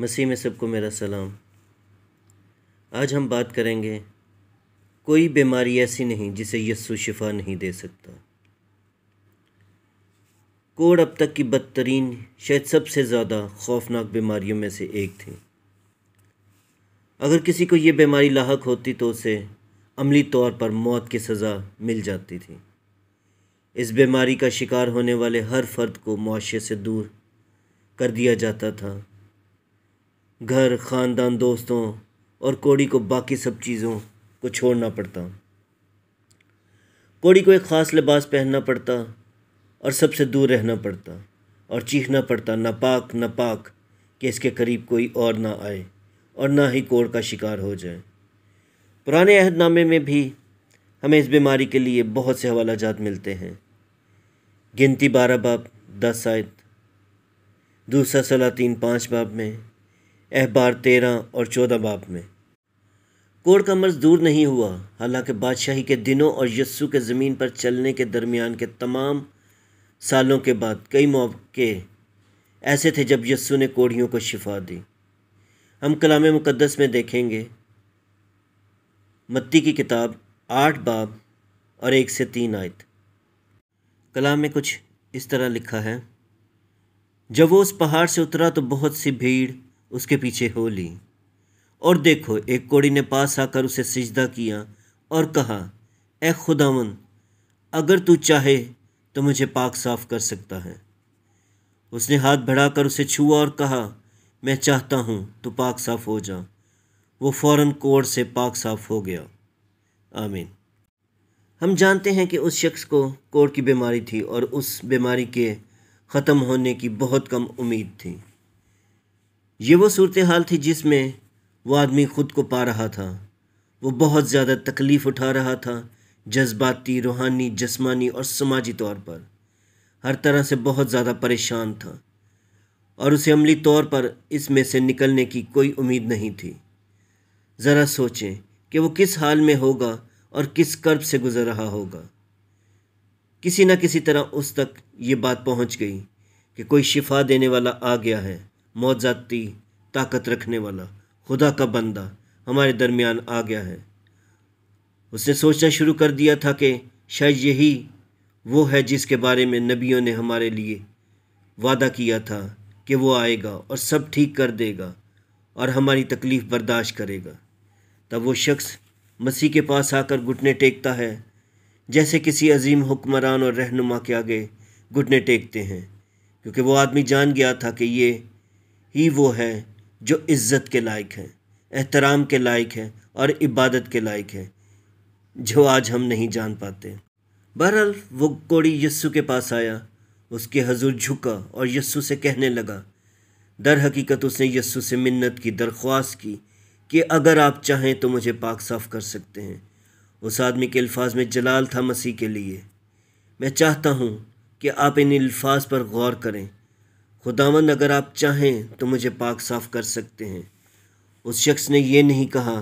मसीह में सबको मेरा सलाम आज हम बात करेंगे कोई बीमारी ऐसी नहीं जिसे यस्सु शिफा नहीं दे सकता कोड अब तक की बदतरीन शायद सबसे ज़्यादा खौफनाक बीमारियों में से एक थी अगर किसी को ये बीमारी लाक होती तो उसे अमली तौर पर मौत की सज़ा मिल जाती थी इस बीमारी का शिकार होने वाले हर फर्द को मुआशे से दूर कर दिया जाता था घर ख़ानदान दोस्तों और कोड़ी को बाकी सब चीज़ों को छोड़ना पड़ता कोड़ी को एक ख़ास लिबास पहनना पड़ता और सबसे दूर रहना पड़ता और चीखना पड़ता नापाक नापाक कि इसके करीब कोई और ना आए और ना ही कोड़ का शिकार हो जाए पुराने अहदनामे में भी हमें इस बीमारी के लिए बहुत से हवाला जात मिलते हैं गिनती बारह बाब दस आयत दूसरा सलातीन पाँच बाब में अहबार तेरह और चौदह बाप में कोड़ का मर्ज दूर नहीं हुआ हालांकि बादशाही के दिनों और यस्सु के ज़मीन पर चलने के दरमियान के तमाम सालों के बाद कई मौके ऐसे थे जब यस्सु ने कोढ़ियों को शिफा दी हम कलाम मुकदस में देखेंगे मत्ती की किताब आठ बाब और एक से तीन आयत कलाम में कुछ इस तरह लिखा है जब वो उस पहाड़ से उतरा तो बहुत सी भीड़ उसके पीछे हो ली और देखो एक कोड़ी ने पास आकर उसे सिजदा किया और कहा ए खुदावन अगर तू चाहे तो मुझे पाक साफ कर सकता है उसने हाथ बढ़ाकर उसे छुआ और कहा मैं चाहता हूँ तो पाक साफ हो जा वो फ़ौर कोड़ से पाक साफ हो गया आमीन हम जानते हैं कि उस शख्स को कोड़ की बीमारी थी और उस बीमारी के ख़त्म होने की बहुत कम उम्मीद थी ये वो सूरत हाल थी जिसमें वो आदमी ख़ुद को पा रहा था वो बहुत ज़्यादा तकलीफ़ उठा रहा था जज्बाती रूहानी जस्मानी और समाजी तौर पर हर तरह से बहुत ज़्यादा परेशान था और उसे अमली तौर पर इसमें से निकलने की कोई उम्मीद नहीं थी ज़रा सोचें कि वो किस हाल में होगा और किस कर्ब से गुज़र रहा होगा किसी न किसी तरह उस तक ये बात पहुंच गई कि कोई शिफा देने वाला आ गया है मौजाती ताकत रखने वाला खुदा का बंदा हमारे दरमियान आ गया है उसने सोचना शुरू कर दिया था कि शायद यही वो है जिसके बारे में नबियों ने हमारे लिए वादा किया था कि वो आएगा और सब ठीक कर देगा और हमारी तकलीफ़ बर्दाश्त करेगा तब वो शख्स मसीह के पास आकर घुटने टेकता है जैसे किसी अजीम हुक्मरान और रहनुमा के आगे घुटने टेकते हैं क्योंकि वो आदमी जान गया था कि ये ही वो है जो इज़्ज़त के लायक है एहतराम के लायक है और इबादत के लायक है जो आज हम नहीं जान पाते बहरहाल वो कोड़ी यस्सु के पास आया उसके हजूर झुका और यस्सु से कहने लगा दर हकीकत उसने यस्सु से मिन्नत की दरख्वास्त की कि अगर आप चाहें तो मुझे पाक साफ कर सकते हैं उस आदमी के अल्फाज में जलाल था मसीह के लिए मैं चाहता हूँ कि आप इन अल्फाज पर गौर करें खुदावंद अगर आप चाहें तो मुझे पाक साफ कर सकते हैं उस शख्स ने यह नहीं कहा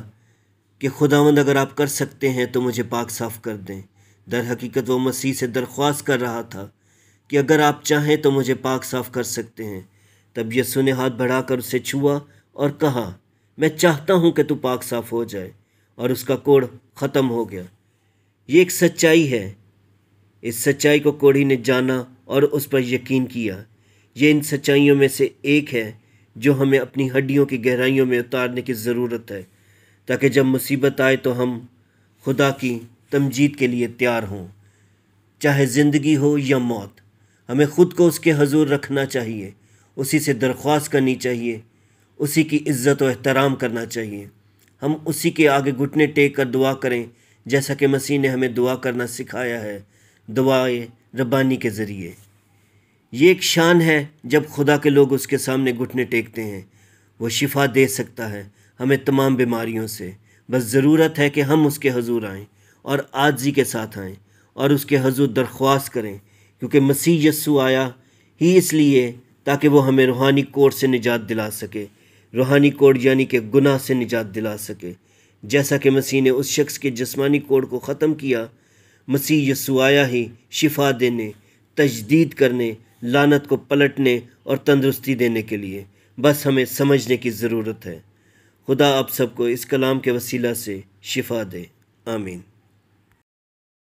कि खुदावंद अगर आप कर सकते हैं तो मुझे पाक साफ कर दें दर हकीकत वो मसीह से दरख्वास्त कर रहा था कि अगर आप चाहें तो मुझे पाक साफ कर सकते हैं तब यस्सु ने हाथ बढ़ाकर उसे छुआ और कहा मैं चाहता हूँ कि तू पाक साफ हो जाए और उसका कोड़ ख़त्म हो गया ये एक सच्चाई है इस सच्चाई को कोढ़ी ने जाना और उस पर यकीन किया ये इन सच्चाइयों में से एक है जो हमें अपनी हड्डियों की गहराइयों में उतारने की ज़रूरत है ताकि जब मुसीबत आए तो हम खुदा की तमजीद के लिए तैयार हों चाहे ज़िंदगी हो या मौत हमें ख़ुद को उसके हजूर रखना चाहिए उसी से दरख्वास्त करनी चाहिए उसी की इज़्ज़त और एहतराम करना चाहिए हम उसी के आगे घुटने टेक कर दुआ करें जैसा कि मसीह ने हमें दुआ करना सिखाया है दुआएं रबानी के ज़रिए ये एक शान है जब खुदा के लोग उसके सामने घुटने टेकते हैं वो शिफा दे सकता है हमें तमाम बीमारियों से बस ज़रूरत है कि हम उसके हजूर आएँ और आजी के साथ आएँ और उसके हजूर दरख्वास्त करें क्योंकि मसीह यस्सु आया ही इसलिए ताकि वो हमें रूहानी कोड से निजात दिला सके रूहानी कोड यानी कि गुनाह से निजात दिला सके जैसा कि मसीह ने उस शख्स के जिसमानी कोड को ख़त्म किया मसीह यस्सु आया ही शिफा देने तजदीद करने लानत को पलटने और तंदरुस्ती देने के लिए बस हमें समझने की ज़रूरत है खुदा आप सबको इस कलाम के वसीला से शिफा दे आमीन